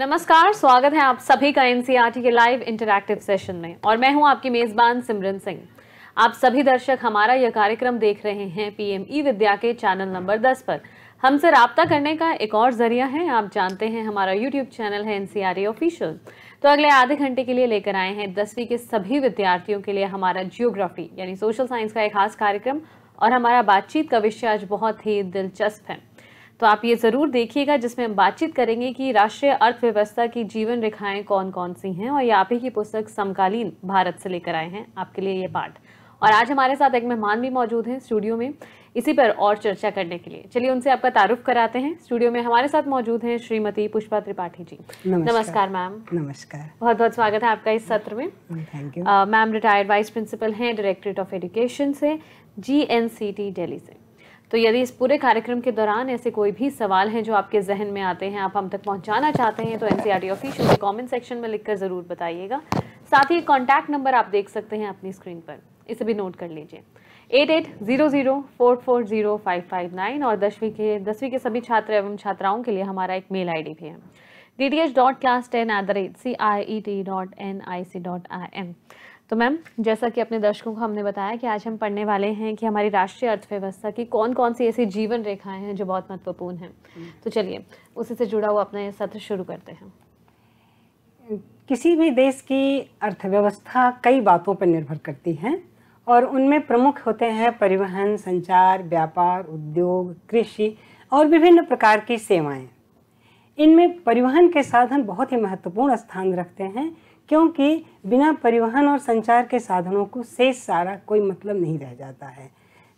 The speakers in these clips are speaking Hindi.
नमस्कार स्वागत है आप सभी का एनसीईआरटी e के लाइव इंटरैक्टिव सेशन में और मैं हूं आपकी मेजबान सिमरन सिंह आप सभी दर्शक हमारा यह कार्यक्रम देख रहे हैं पीएमई e विद्या के चैनल नंबर 10 पर हमसे रबता करने का एक और जरिया है आप जानते हैं हमारा यूट्यूब चैनल है एनसीईआरटी ऑफिशियल e तो अगले आधे घंटे के लिए लेकर आए हैं दसवीं के सभी विद्यार्थियों के लिए हमारा जियोग्राफी यानी सोशल साइंस का एक खास कार्यक्रम और हमारा बातचीत का विषय आज बहुत ही दिलचस्प है तो आप ये ज़रूर देखिएगा जिसमें हम बातचीत करेंगे कि राष्ट्रीय अर्थव्यवस्था की जीवन रेखाएं कौन कौन सी हैं और ये आप ही की पुस्तक समकालीन भारत से लेकर आए हैं आपके लिए ये पाठ और आज हमारे साथ एक मेहमान भी मौजूद हैं स्टूडियो में इसी पर और चर्चा करने के लिए चलिए उनसे आपका तारुफ कराते हैं स्टूडियो में हमारे साथ मौजूद हैं श्रीमती पुष्पा त्रिपाठी जी नमस्कार, मैम नमस्कार बहुत बहुत स्वागत है आपका इस सत्र में thank mm, you ma'am retired vice principal हैं डायरेक्टरेट ऑफ एजुकेशन से G N C T Delhi से तो यदि इस पूरे कार्यक्रम के दौरान ऐसे कोई भी सवाल हैं जो आपके जहन में आते हैं आप हम तक पहुंचाना चाहते हैं तो N C R T official comment section में लिखकर ज़रूर बताइएगा साथ ही कॉन्टैक्ट नंबर आप देख सकते हैं अपनी स्क्रीन पर इसे भी नोट कर लीजिए eight eight zero zero four four zero five five nine और दसवीं के दसवीं के सभी छात्र एवं छात्राओं के लिए हमारा एक मेल आई भी है D D H dot class ten at the rate C I E T dot N I C dot I M तो मैम जैसा कि अपने दर्शकों को हमने बताया कि आज हम पढ़ने वाले हैं कि हमारी राष्ट्रीय अर्थव्यवस्था की कौन कौन सी ऐसी जीवन रेखाएं हैं जो बहुत महत्वपूर्ण हैं तो चलिए उसी से जुड़ा हुआ अपना ये सत्र शुरू करते हैं किसी भी देश की अर्थव्यवस्था कई बातों पर निर्भर करती है और उनमें प्रमुख होते हैं परिवहन संचार व्यापार उद्योग कृषि और विभिन्न प्रकार की सेवाएं इनमें परिवहन के साधन बहुत ही महत्वपूर्ण स्थान रखते हैं क्योंकि बिना परिवहन और संचार के साधनों को से सारा कोई मतलब नहीं रह जाता है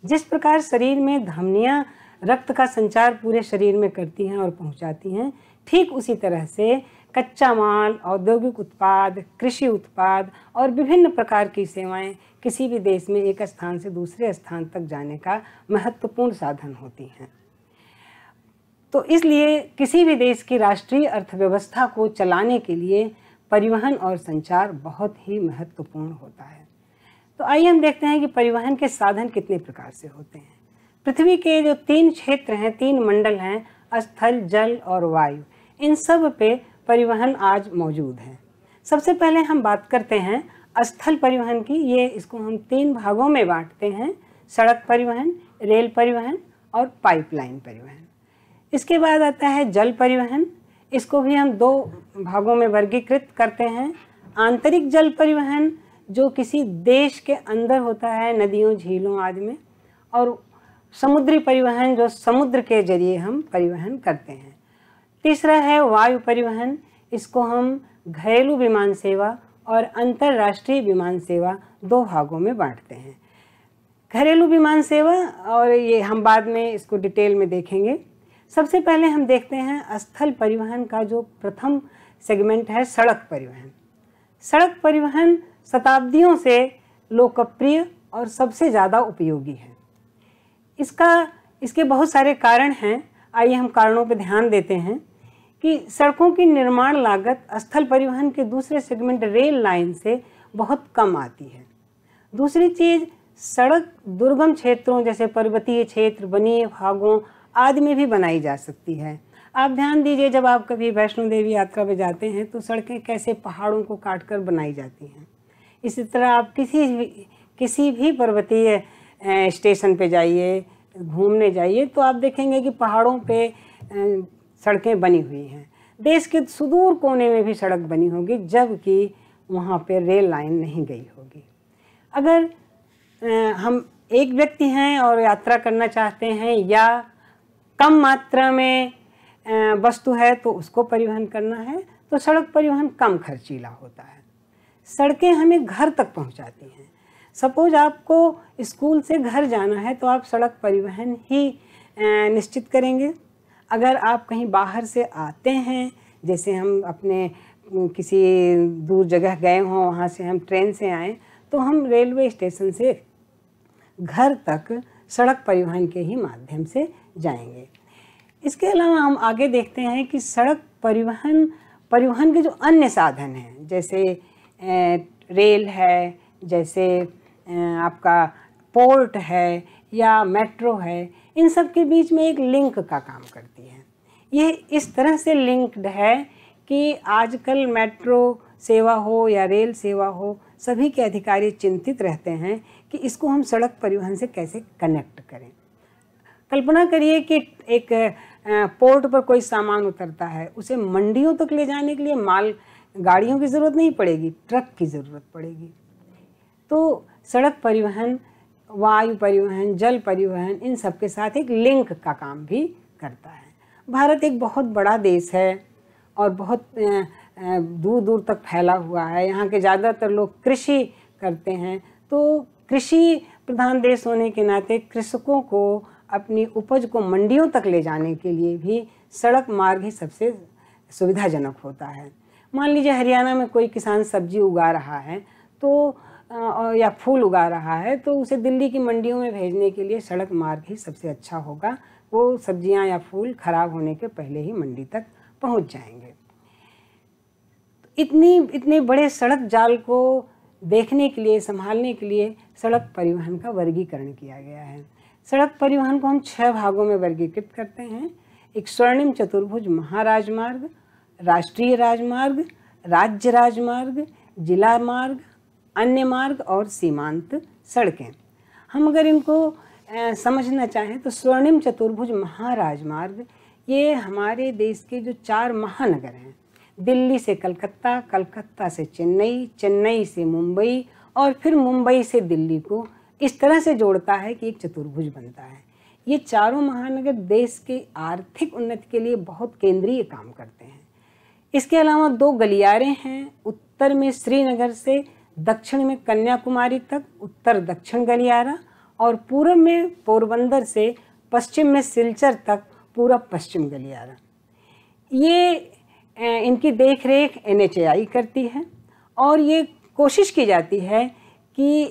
जिस प्रकार शरीर में धमनियाँ रक्त का संचार पूरे शरीर में करती हैं और पहुंचाती हैं ठीक उसी तरह से कच्चा माल औद्योगिक उत्पाद कृषि उत्पाद और विभिन्न प्रकार की सेवाएं किसी भी देश में एक स्थान से दूसरे स्थान तक जाने का महत्वपूर्ण साधन होती हैं तो इसलिए किसी भी देश की राष्ट्रीय अर्थव्यवस्था को चलाने के लिए परिवहन और संचार बहुत ही महत्वपूर्ण होता है तो आइए हम देखते हैं कि परिवहन के साधन कितने प्रकार से होते हैं पृथ्वी के जो तीन क्षेत्र हैं तीन मंडल हैं स्थल जल और वायु इन सब पे परिवहन आज मौजूद है सबसे पहले हम बात करते हैं स्थल परिवहन की ये इसको हम तीन भागों में बांटते हैं सड़क परिवहन रेल परिवहन और पाइपलाइन परिवहन इसके बाद आता है जल परिवहन इसको भी हम दो भागों में वर्गीकृत करते हैं आंतरिक जल परिवहन जो किसी देश के अंदर होता है नदियों झीलों आदि में और समुद्री परिवहन जो समुद्र के जरिए हम परिवहन करते हैं तीसरा है वायु परिवहन इसको हम घरेलू विमान सेवा और अंतर्राष्ट्रीय विमान सेवा दो भागों में बांटते हैं घरेलू विमान सेवा और ये हम बाद में इसको डिटेल में देखेंगे सबसे पहले हम देखते हैं स्थल परिवहन का जो प्रथम सेगमेंट है सड़क परिवहन सड़क परिवहन शताब्दियों से लोकप्रिय और सबसे ज़्यादा उपयोगी है इसका इसके बहुत सारे कारण हैं आइए हम कारणों पर ध्यान देते हैं कि सड़कों की निर्माण लागत स्थल परिवहन के दूसरे सेगमेंट रेल लाइन से बहुत कम आती है दूसरी चीज़ सड़क दुर्गम क्षेत्रों जैसे पर्वतीय क्षेत्र बनीय भागों आदि में भी बनाई जा सकती है आप ध्यान दीजिए जब आप कभी वैष्णो देवी यात्रा पर जाते हैं तो सड़कें कैसे पहाड़ों को काट कर बनाई जाती हैं इसी तरह आप किसी भी किसी भी पर्वतीय स्टेशन पर जाइए घूमने जाइए तो आप देखेंगे कि पहाड़ों पे सड़कें बनी हुई हैं देश के सुदूर कोने में भी सड़क बनी होगी जबकि वहाँ पे रेल लाइन नहीं गई होगी अगर हम एक व्यक्ति हैं और यात्रा करना चाहते हैं या कम मात्रा में वस्तु है तो उसको परिवहन करना है तो सड़क परिवहन कम खर्चीला होता है सड़कें हमें घर तक पहुंचाती हैं सपोज आपको स्कूल से घर जाना है तो आप सड़क परिवहन ही निश्चित करेंगे अगर आप कहीं बाहर से आते हैं जैसे हम अपने किसी दूर जगह गए हों वहाँ से हम ट्रेन से आएँ तो हम रेलवे स्टेशन से घर तक सड़क परिवहन के ही माध्यम से जाएंगे इसके अलावा हम आगे देखते हैं कि सड़क परिवहन परिवहन के जो अन्य साधन हैं जैसे रेल है जैसे आपका पोर्ट है या मेट्रो है इन सब के बीच में एक लिंक का काम करती है ये इस तरह से लिंक्ड है कि आजकल मेट्रो सेवा हो या रेल सेवा हो सभी के अधिकारी चिंतित रहते हैं कि इसको हम सड़क परिवहन से कैसे कनेक्ट करें कल्पना करिए कि एक पोर्ट पर कोई सामान उतरता है उसे मंडियों तक ले जाने के लिए माल गाड़ियों की ज़रूरत नहीं पड़ेगी ट्रक की ज़रूरत पड़ेगी तो सड़क परिवहन वायु परिवहन जल परिवहन इन सब के साथ एक लिंक का काम भी करता है भारत एक बहुत बड़ा देश है और बहुत दूर दूर तक फैला हुआ है यहाँ के ज़्यादातर लोग कृषि करते हैं तो कृषि प्रधान देश होने के नाते कृषकों को अपनी उपज को मंडियों तक ले जाने के लिए भी सड़क मार्ग ही सबसे सुविधाजनक होता है मान लीजिए हरियाणा में कोई किसान सब्जी उगा रहा है तो या फूल उगा रहा है तो उसे दिल्ली की मंडियों में भेजने के लिए सड़क मार्ग ही सबसे अच्छा होगा वो सब्जियां या फूल खराब होने के पहले ही मंडी तक पहुंच जाएंगे इतनी इतने बड़े सड़क जाल को देखने के लिए संभालने के लिए सड़क परिवहन का वर्गीकरण किया गया है सड़क परिवहन को हम छः भागों में वर्गीकृत करते हैं एक स्वर्णिम चतुर्भुज महाराजमार्ग राष्ट्रीय राजमार्ग राज्य राजमार्ग जिला मार्ग अन्य मार्ग और सीमांत सड़कें हम अगर इनको समझना चाहें तो स्वर्णिम चतुर्भुज महाराजमार्ग ये हमारे देश के जो चार महानगर हैं दिल्ली से कलकत्ता कलकत्ता से चेन्नई चेन्नई से मुंबई और फिर मुंबई से दिल्ली को इस तरह से जोड़ता है कि एक चतुर्भुज बनता है ये चारों महानगर देश के आर्थिक उन्नति के लिए बहुत केंद्रीय काम करते हैं इसके अलावा दो गलियारे हैं उत्तर में श्रीनगर से दक्षिण में कन्याकुमारी तक उत्तर दक्षिण गलियारा और पूर्व में पोरबंदर से पश्चिम में सिलचर तक पूरा पश्चिम गलियारा ये इनकी देख रेख एन करती है और ये कोशिश की जाती है कि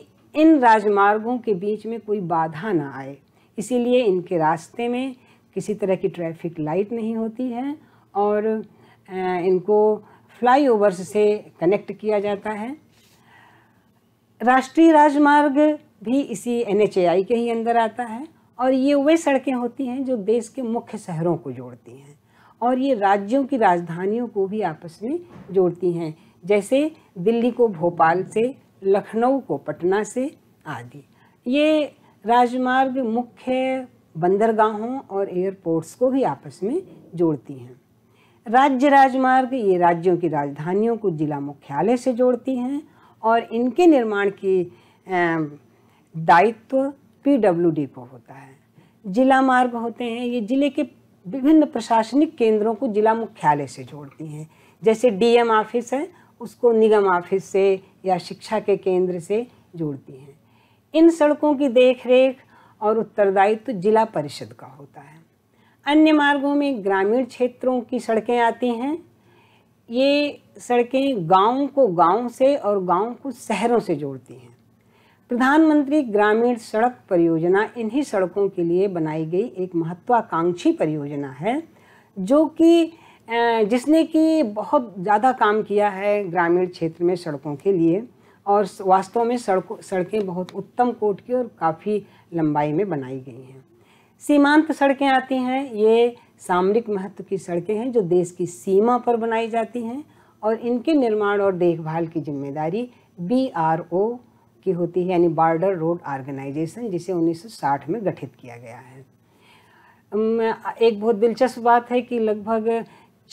इन राजमार्गों के बीच में कोई बाधा ना आए इसीलिए इनके रास्ते में किसी तरह की ट्रैफिक लाइट नहीं होती है और इनको फ्लाई से कनेक्ट किया जाता है राष्ट्रीय राजमार्ग भी इसी एन के ही अंदर आता है और ये वे सड़कें होती हैं जो देश के मुख्य शहरों को जोड़ती हैं और ये राज्यों की राजधानियों को भी आपस में जोड़ती हैं जैसे दिल्ली को भोपाल से लखनऊ को पटना से आदि ये राजमार्ग मुख्य बंदरगाहों और एयरपोर्ट्स को भी आपस में जोड़ती हैं राज्य राजमार्ग ये राज्यों की राजधानियों को जिला मुख्यालय से जोड़ती हैं और इनके निर्माण की दायित्व पी को होता है जिला मार्ग होते हैं ये जिले के विभिन्न प्रशासनिक केंद्रों को जिला मुख्यालय से जोड़ती हैं जैसे डीएम ऑफिस है उसको निगम ऑफिस से या शिक्षा के केंद्र से जोड़ती हैं इन सड़कों की देखरेख और उत्तरदायित्व तो जिला परिषद का होता है अन्य मार्गों में ग्रामीण क्षेत्रों की सड़कें आती हैं ये सड़कें गाँव को गाँव से और गाँव को शहरों से जोड़ती हैं प्रधानमंत्री ग्रामीण सड़क परियोजना इन्हीं सड़कों के लिए बनाई गई एक महत्वाकांक्षी परियोजना है जो कि जिसने कि बहुत ज़्यादा काम किया है ग्रामीण क्षेत्र में सड़कों के लिए और वास्तव में सड़कों सड़कें बहुत उत्तम कोट की और काफ़ी लंबाई में बनाई गई हैं सीमांत सड़कें आती हैं ये सामरिक महत्व की सड़कें हैं जो देश की सीमा पर बनाई जाती हैं और इनके निर्माण और देखभाल की जिम्मेदारी बी आर ओ की होती है यानी बॉर्डर रोड ऑर्गेनाइजेशन जिसे 1960 में गठित किया गया है एक बहुत दिलचस्प बात है कि लगभग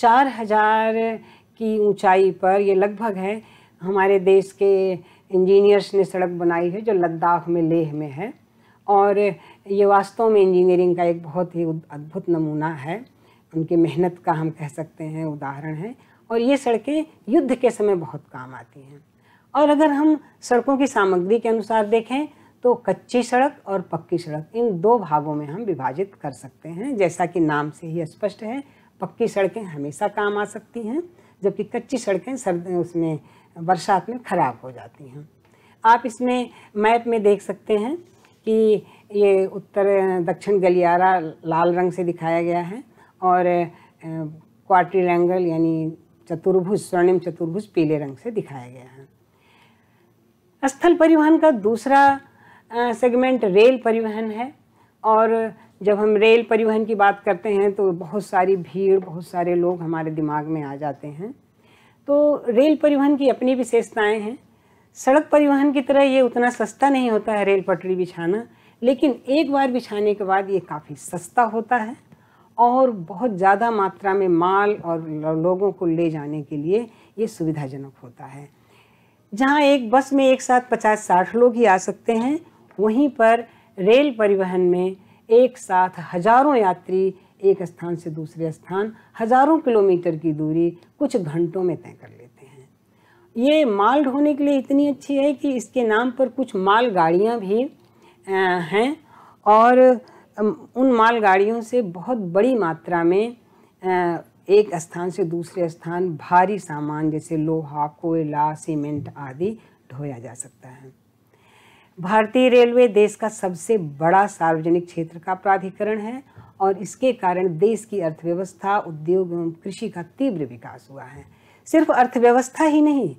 4000 की ऊंचाई पर ये लगभग है हमारे देश के इंजीनियर्स ने सड़क बनाई है जो लद्दाख में लेह में है और ये वास्तव में इंजीनियरिंग का एक बहुत ही अद्भुत नमूना है उनकी मेहनत का हम कह सकते हैं उदाहरण है और ये सड़कें युद्ध के समय बहुत काम आती हैं और अगर हम सड़कों की सामग्री के अनुसार देखें तो कच्ची सड़क और पक्की सड़क इन दो भागों में हम विभाजित कर सकते हैं जैसा कि नाम से ही स्पष्ट है पक्की सड़कें हमेशा काम आ सकती हैं जबकि कच्ची सड़कें सर्द उसमें बरसात में ख़राब हो जाती हैं आप इसमें मैप में देख सकते हैं कि ये उत्तर दक्षिण गलियारा लाल रंग से दिखाया गया है और एंगल यानी चतुर्भुज स्वर्णिम चतुर्भुज पीले रंग से दिखाया गया है स्थल परिवहन का दूसरा सेगमेंट रेल परिवहन है और जब हम रेल परिवहन की बात करते हैं तो बहुत सारी भीड़ बहुत सारे लोग हमारे दिमाग में आ जाते हैं तो रेल परिवहन की अपनी विशेषताएं हैं सड़क परिवहन की तरह ये उतना सस्ता नहीं होता है रेल पटरी बिछाना लेकिन एक बार बिछाने के बाद ये काफ़ी सस्ता होता है और बहुत ज़्यादा मात्रा में माल और लोगों को ले जाने के लिए ये सुविधाजनक होता है जहाँ एक बस में एक साथ पचास साठ लोग ही आ सकते हैं वहीं पर रेल परिवहन में एक साथ हजारों यात्री एक स्थान से दूसरे स्थान हजारों किलोमीटर की दूरी कुछ घंटों में तय कर लेते हैं ये माल ढोने के लिए इतनी अच्छी है कि इसके नाम पर कुछ माल गाड़ियाँ भी हैं और उन माल गाड़ियों से बहुत बड़ी मात्रा में एक स्थान से दूसरे स्थान भारी सामान जैसे लोहा कोयला सीमेंट आदि ढोया जा सकता है भारतीय रेलवे देश का सबसे बड़ा सार्वजनिक क्षेत्र का प्राधिकरण है और इसके कारण देश की अर्थव्यवस्था उद्योग एवं कृषि का तीव्र विकास हुआ है सिर्फ अर्थव्यवस्था ही नहीं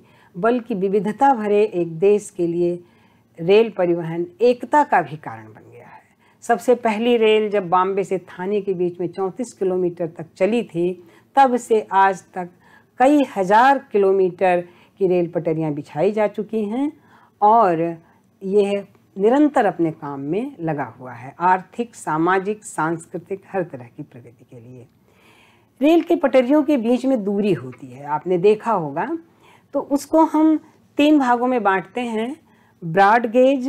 बल्कि विविधता भरे एक देश के लिए रेल परिवहन एकता का भी कारण बन गया है सबसे पहली रेल जब बॉम्बे से थाने के बीच में 34 किलोमीटर तक चली थी तब से आज तक कई हज़ार किलोमीटर की रेल पटरियाँ बिछाई जा चुकी हैं और यह निरंतर अपने काम में लगा हुआ है आर्थिक सामाजिक सांस्कृतिक हर तरह की प्रगति के लिए रेल के पटरियों के बीच में दूरी होती है आपने देखा होगा तो उसको हम तीन भागों में बांटते हैं ब्रॉड गेज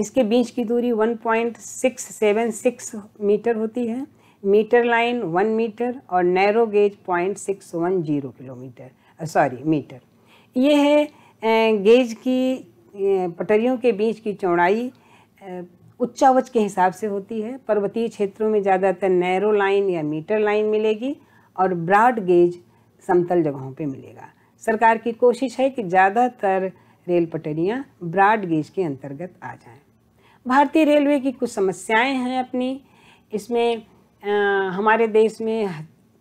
जिसके बीच की दूरी 1.676 मीटर होती है मीटर लाइन वन मीटर और narrow gauge point six one zero kilometre sorry metre ये है गेज की पटरियों के बीच की चौड़ाई उच्चावच के हिसाब से होती है पर्वतीय क्षेत्रों में ज़्यादातर नैरो लाइन या मीटर लाइन मिलेगी और ब्रॉड गेज समतल जगहों पे मिलेगा सरकार की कोशिश है कि ज़्यादातर रेल पटरियाँ ब्रॉड गेज के अंतर्गत आ जाएं। भारतीय रेलवे की कुछ समस्याएं हैं अपनी इसमें हमारे देश में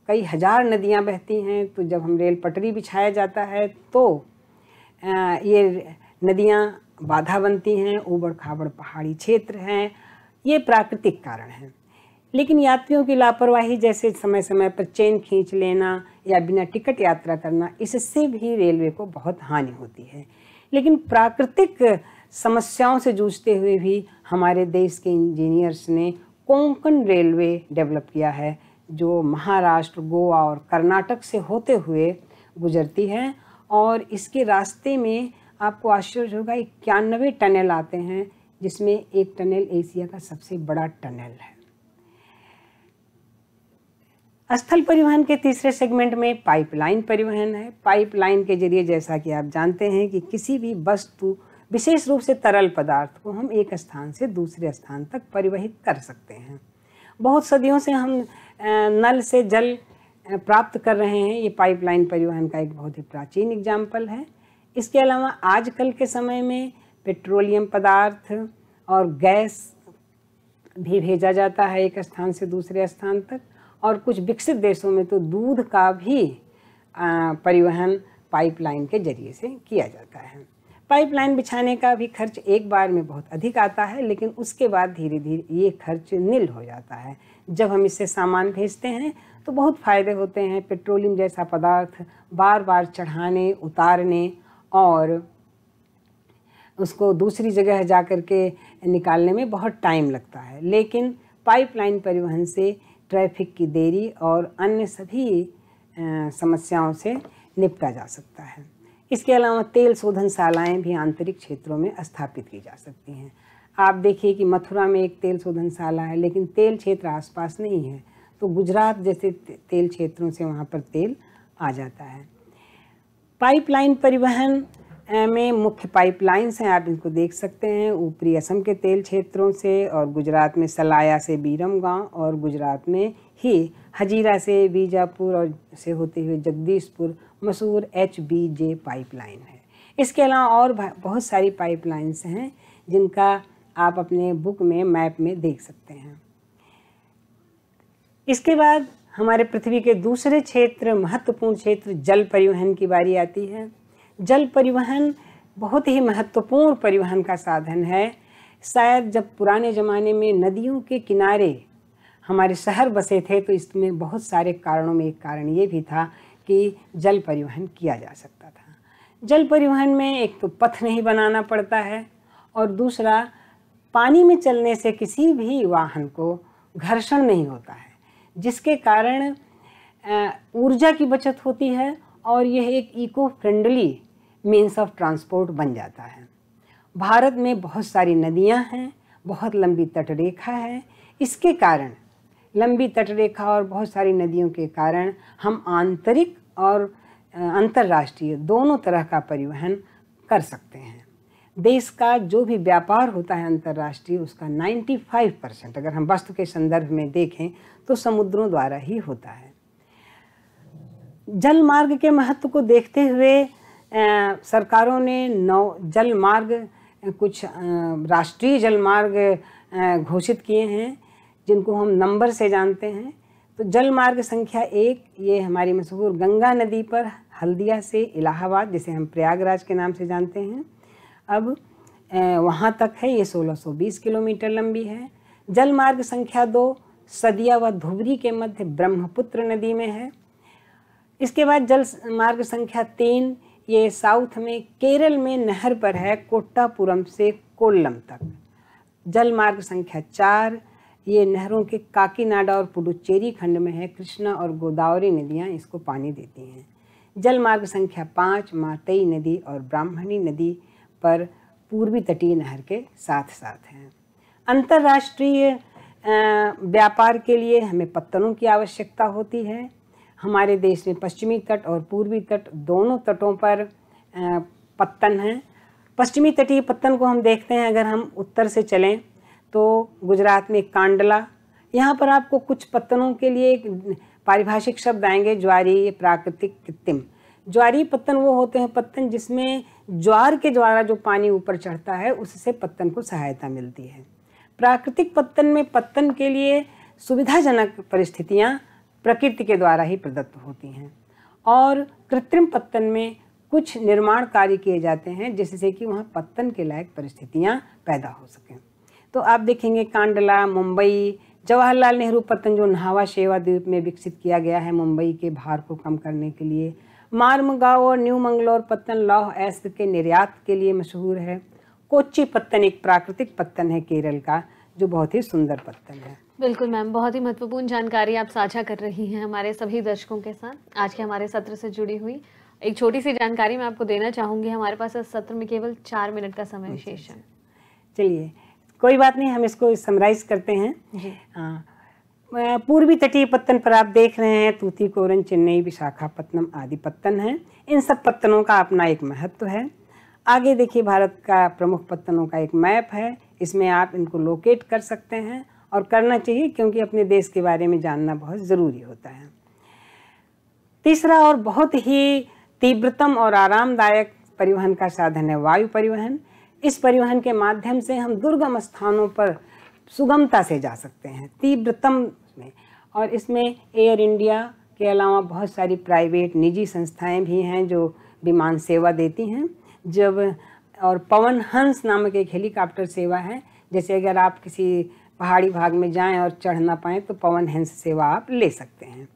कई हज़ार नदियाँ बहती हैं तो जब हम रेल पटरी बिछाया जाता है तो ये नदियाँ बाधा बनती हैं ऊबड़ खाबड़ पहाड़ी क्षेत्र हैं ये प्राकृतिक कारण हैं लेकिन यात्रियों की लापरवाही जैसे समय समय पर चेन खींच लेना या बिना टिकट यात्रा करना इससे भी रेलवे को बहुत हानि होती है लेकिन प्राकृतिक समस्याओं से जूझते हुए भी हमारे देश के इंजीनियर्स ने कोंकण रेलवे डेवलप किया है जो महाराष्ट्र गोवा और कर्नाटक से होते हुए गुजरती है और इसके रास्ते में आपको आश्चर्य होगा इक्यानवे टनल आते हैं जिसमें एक टनल एशिया का सबसे बड़ा टनल है स्थल परिवहन के तीसरे सेगमेंट में पाइपलाइन परिवहन है पाइपलाइन के जरिए जैसा कि आप जानते हैं कि किसी भी वस्तु विशेष रूप से तरल पदार्थ को हम एक स्थान से दूसरे स्थान तक परिवहित कर सकते हैं बहुत सदियों से हम नल से जल प्राप्त कर रहे हैं ये पाइपलाइन परिवहन का एक बहुत ही प्राचीन एग्जाम्पल है इसके अलावा आजकल के समय में पेट्रोलियम पदार्थ और गैस भी भेजा जाता है एक स्थान से दूसरे स्थान तक और कुछ विकसित देशों में तो दूध का भी परिवहन पाइपलाइन के जरिए से किया जाता है पाइपलाइन बिछाने का भी खर्च एक बार में बहुत अधिक आता है लेकिन उसके बाद धीरे धीरे ये खर्च नील हो जाता है जब हम इससे सामान भेजते हैं तो बहुत फ़ायदे होते हैं पेट्रोलियम जैसा पदार्थ बार बार चढ़ाने उतारने और उसको दूसरी जगह जा कर के निकालने में बहुत टाइम लगता है लेकिन पाइपलाइन परिवहन से ट्रैफिक की देरी और अन्य सभी समस्याओं से निपटा जा सकता है इसके अलावा तेल शोधनशालाएँ भी आंतरिक क्षेत्रों में स्थापित की जा सकती हैं आप देखिए कि मथुरा में एक तेल शोधनशाला है लेकिन तेल क्षेत्र आसपास नहीं है तो गुजरात जैसे तेल क्षेत्रों से वहाँ पर तेल आ जाता है पाइपलाइन परिवहन में मुख्य पाइपलाइंस हैं आप इनको देख सकते हैं ऊपरी असम के तेल क्षेत्रों से और गुजरात में सलाया से बीरम और गुजरात में ही हजीरा से बीजापुर और से होते हुए जगदीशपुर मशहूर एच बी जे पाइपलाइन है इसके अलावा और बहुत सारी पाइपलाइंस हैं जिनका आप अपने बुक में मैप में देख सकते हैं इसके बाद हमारे पृथ्वी के दूसरे क्षेत्र महत्वपूर्ण क्षेत्र जल परिवहन की बारी आती है जल परिवहन बहुत ही महत्वपूर्ण परिवहन का साधन है शायद जब पुराने ज़माने में नदियों के किनारे हमारे शहर बसे थे तो इसमें बहुत सारे कारणों में एक कारण ये भी था कि जल परिवहन किया जा सकता था जल परिवहन में एक तो पथ नहीं बनाना पड़ता है और दूसरा पानी में चलने से किसी भी वाहन को घर्षण नहीं होता है जिसके कारण ऊर्जा की बचत होती है और यह एक eco friendly means of transport बन जाता है भारत में बहुत सारी नदियां हैं बहुत लंबी तटरेखा है इसके कारण लंबी तटरेखा और बहुत सारी नदियों के कारण हम आंतरिक और अंतर्राष्ट्रीय दोनों तरह का परिवहन कर सकते हैं देश का जो भी व्यापार होता है अंतर्राष्ट्रीय उसका 95 परसेंट अगर हम वस्तु के संदर्भ में देखें तो समुद्रों द्वारा ही होता है जल मार्ग के महत्व को देखते हुए आ, सरकारों ने नौ जल मार्ग कुछ राष्ट्रीय जल मार्ग घोषित किए हैं जिनको हम नंबर से जानते हैं तो जल मार्ग संख्या एक ये हमारी मशहूर गंगा नदी पर हल्दिया से इलाहाबाद जिसे हम प्रयागराज के नाम से जानते हैं अब वहाँ तक है ये 1620 किलोमीटर लंबी है जल मार्ग संख्या दो सदिया व धुबरी के मध्य ब्रह्मपुत्र नदी में है इसके बाद जल मार्ग संख्या तीन ये साउथ में केरल में नहर पर है कोट्टापुरम से कोल्लम तक जल मार्ग संख्या चार ये नहरों के काकीनाडा और पुडुचेरी खंड में है कृष्णा और गोदावरी नदियाँ इसको पानी देती हैं जल मार्ग संख्या पाँच मातई नदी और ब्राह्मणी नदी पर पूर्वी तटीय नहर के साथ साथ हैं अंतर्राष्ट्रीय व्यापार के लिए हमें पत्तनों की आवश्यकता होती है हमारे देश में पश्चिमी तट और पूर्वी तट दोनों तटों पर पत्तन हैं पश्चिमी तटीय पत्तन को हम देखते हैं अगर हम उत्तर से चलें तो गुजरात में कांडला यहाँ पर आपको कुछ पत्तनों के लिए एक पारिभाषिक शब्द आएंगे ज्वारी प्राकृतिक कृत्रिम ज्वारी पत्तन वो होते हैं पत्तन जिसमें ज्वार के द्वारा जो पानी ऊपर चढ़ता है उससे पत्तन को सहायता मिलती है प्राकृतिक पत्तन में पत्तन के लिए सुविधाजनक परिस्थितियाँ प्रकृति के द्वारा ही प्रदत्त होती हैं और कृत्रिम पत्तन में कुछ निर्माण कार्य किए जाते हैं जिससे कि वहाँ पत्तन के लायक परिस्थितियाँ पैदा हो सकें तो आप देखेंगे कांडला मुंबई जवाहरलाल नेहरू पतन जो नहावा शेवा द्वीप में विकसित किया गया है मुंबई के भार को कम करने के लिए मार्मगांव और न्यू मंगलोर पत्तन लौह एस्क के निर्यात के लिए मशहूर है कोच्ची पत्तन एक प्राकृतिक पत्तन है केरल का जो बहुत ही सुंदर पत्तन है बिल्कुल मैम बहुत ही महत्वपूर्ण जानकारी आप साझा कर रही हैं हमारे सभी दर्शकों के साथ आज के हमारे सत्र से जुड़ी हुई एक छोटी सी जानकारी मैं आपको देना चाहूंगी हमारे पास इस सत्र में केवल चार मिनट का समय अच्छा, विशेष है अच्छा। चलिए कोई बात नहीं हम इसको समराइज करते हैं हाँ। पूर्वी तटीय पत्तन पर आप देख रहे हैं तूती कोरन चेन्नई विशाखापत्तनम आदि पत्तन हैं इन सब पत्तनों का अपना एक महत्व है आगे देखिए भारत का प्रमुख पत्तनों का एक मैप है इसमें आप इनको लोकेट कर सकते हैं और करना चाहिए क्योंकि अपने देश के बारे में जानना बहुत ज़रूरी होता है तीसरा और बहुत ही तीव्रतम और आरामदायक परिवहन का साधन है वायु परिवहन इस परिवहन के माध्यम से हम दुर्गम स्थानों पर सुगमता से जा सकते हैं तीव्रतम में और इसमें एयर इंडिया के अलावा बहुत सारी प्राइवेट निजी संस्थाएं भी हैं जो विमान सेवा देती हैं जब और पवन हंस नामक एक हेलीकॉप्टर सेवा है जैसे अगर आप किसी पहाड़ी भाग में जाएं और चढ़ ना पाएँ तो पवन हंस सेवा आप ले सकते हैं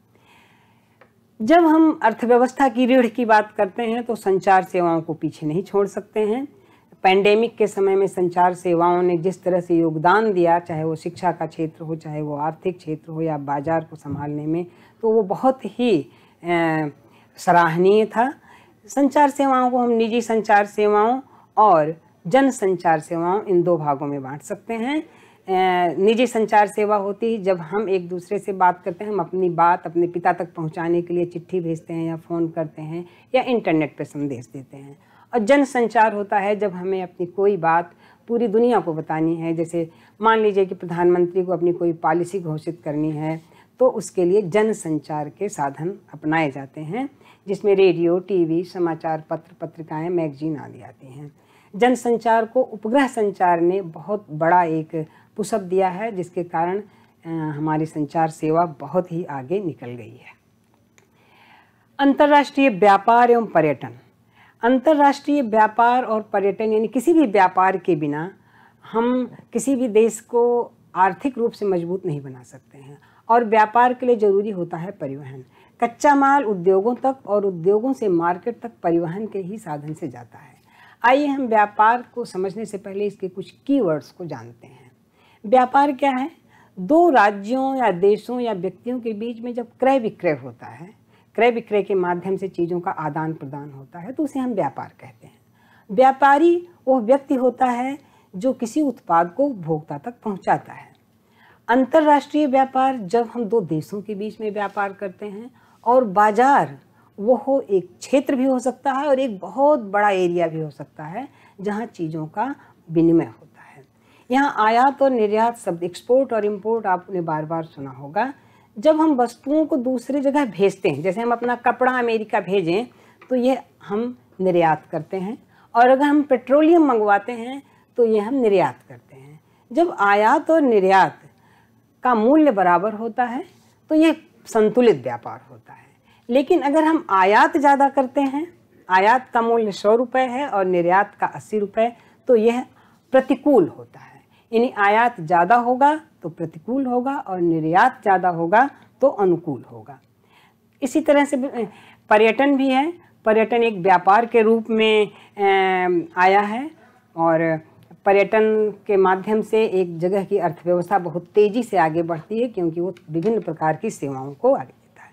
जब हम अर्थव्यवस्था की रीढ़ की बात करते हैं तो संचार सेवाओं को पीछे नहीं छोड़ सकते हैं पैंडेमिक के समय में संचार सेवाओं ने जिस तरह से योगदान दिया चाहे वो शिक्षा का क्षेत्र हो चाहे वो आर्थिक क्षेत्र हो या बाजार को संभालने में तो वो बहुत ही सराहनीय था संचार सेवाओं को हम निजी संचार सेवाओं और जन संचार सेवाओं इन दो भागों में बांट सकते हैं निजी संचार सेवा होती है जब हम एक दूसरे से बात करते हैं हम अपनी बात अपने पिता तक पहुंचाने के लिए चिट्ठी भेजते हैं या फ़ोन करते हैं या इंटरनेट पर संदेश देते हैं और जन संचार होता है जब हमें अपनी कोई बात पूरी दुनिया को बतानी है जैसे मान लीजिए कि प्रधानमंत्री को अपनी कोई पॉलिसी घोषित करनी है तो उसके लिए जन संचार के साधन अपनाए जाते हैं जिसमें रेडियो टीवी समाचार पत्र पत्रिकाएं मैगजीन आदि आती हैं जन संचार को उपग्रह संचार ने बहुत बड़ा एक पुशअप दिया है जिसके कारण हमारी संचार सेवा बहुत ही आगे निकल गई है अंतर्राष्ट्रीय व्यापार एवं पर्यटन अंतर्राष्ट्रीय व्यापार और पर्यटन यानी किसी भी व्यापार के बिना हम किसी भी देश को आर्थिक रूप से मजबूत नहीं बना सकते हैं और व्यापार के लिए ज़रूरी होता है परिवहन कच्चा माल उद्योगों तक और उद्योगों से मार्केट तक परिवहन के ही साधन से जाता है आइए हम व्यापार को समझने से पहले इसके कुछ कीवर्ड्स को जानते हैं व्यापार क्या है दो राज्यों या देशों या व्यक्तियों के बीच में जब क्रय विक्रय होता है क्रय विक्रय के माध्यम से चीज़ों का आदान प्रदान होता है तो उसे हम व्यापार कहते हैं व्यापारी वह व्यक्ति होता है जो किसी उत्पाद को उपभोक्ता तक पहुंचाता है अंतर्राष्ट्रीय व्यापार जब हम दो देशों के बीच में व्यापार करते हैं और बाजार वो हो एक क्षेत्र भी हो सकता है और एक बहुत बड़ा एरिया भी हो सकता है जहाँ चीज़ों का विनिमय होता है यहाँ आयात और निर्यात शब्द एक्सपोर्ट और इम्पोर्ट आपने बार बार सुना होगा जब हम वस्तुओं को दूसरी जगह भेजते हैं जैसे हम अपना कपड़ा अमेरिका भेजें तो ये हम निर्यात करते हैं और अगर हम पेट्रोलियम मंगवाते हैं तो ये हम निर्यात करते हैं जब आयात और निर्यात का मूल्य बराबर होता है तो ये संतुलित व्यापार होता है लेकिन अगर हम आयात ज़्यादा करते हैं आयात का मूल्य सौ रुपये है और निर्यात का अस्सी रुपये तो यह प्रतिकूल होता है यानी आयात ज़्यादा होगा तो प्रतिकूल होगा और निर्यात ज़्यादा होगा तो अनुकूल होगा इसी तरह से पर्यटन भी है पर्यटन एक व्यापार के रूप में आया है और पर्यटन के माध्यम से एक जगह की अर्थव्यवस्था बहुत तेज़ी से आगे बढ़ती है क्योंकि वो विभिन्न प्रकार की सेवाओं को आगे देता है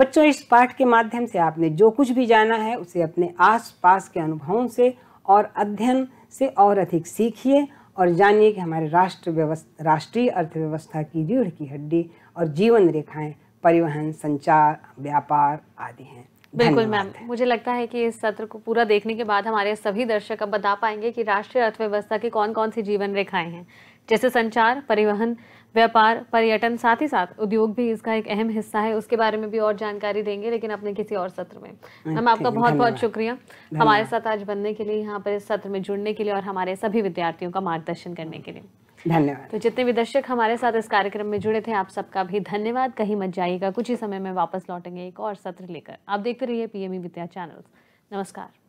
बच्चों इस पाठ के माध्यम से आपने जो कुछ भी जाना है उसे अपने आस पास के अनुभवों से और अध्ययन से और अधिक सीखिए और जानिए कि हमारे राष्ट्र व्यवस्था राष्ट्रीय अर्थव्यवस्था की रीढ़ की हड्डी और जीवन रेखाएं परिवहन संचार व्यापार आदि हैं बिल्कुल मैम मुझे लगता है कि इस सत्र को पूरा देखने के बाद हमारे सभी दर्शक अब बता पाएंगे कि राष्ट्रीय अर्थव्यवस्था की कौन कौन सी जीवन रेखाएं हैं जैसे संचार परिवहन व्यापार पर्यटन साथ ही साथ उद्योग भी इसका एक अहम हिस्सा है उसके बारे में भी और जानकारी देंगे लेकिन अपने किसी और सत्र में मैम आपका बहुत बहुत शुक्रिया हमारे साथ आज बनने के लिए यहाँ पर इस सत्र में जुड़ने के लिए और हमारे सभी विद्यार्थियों का मार्गदर्शन करने के लिए धन्यवाद तो जितने भी दर्शक हमारे साथ इस कार्यक्रम में जुड़े थे आप सबका भी धन्यवाद कहीं मत जाइएगा कुछ ही समय में वापस लौटेंगे एक और सत्र लेकर आप देखते रहिए पीएमई विद्या चैनल नमस्कार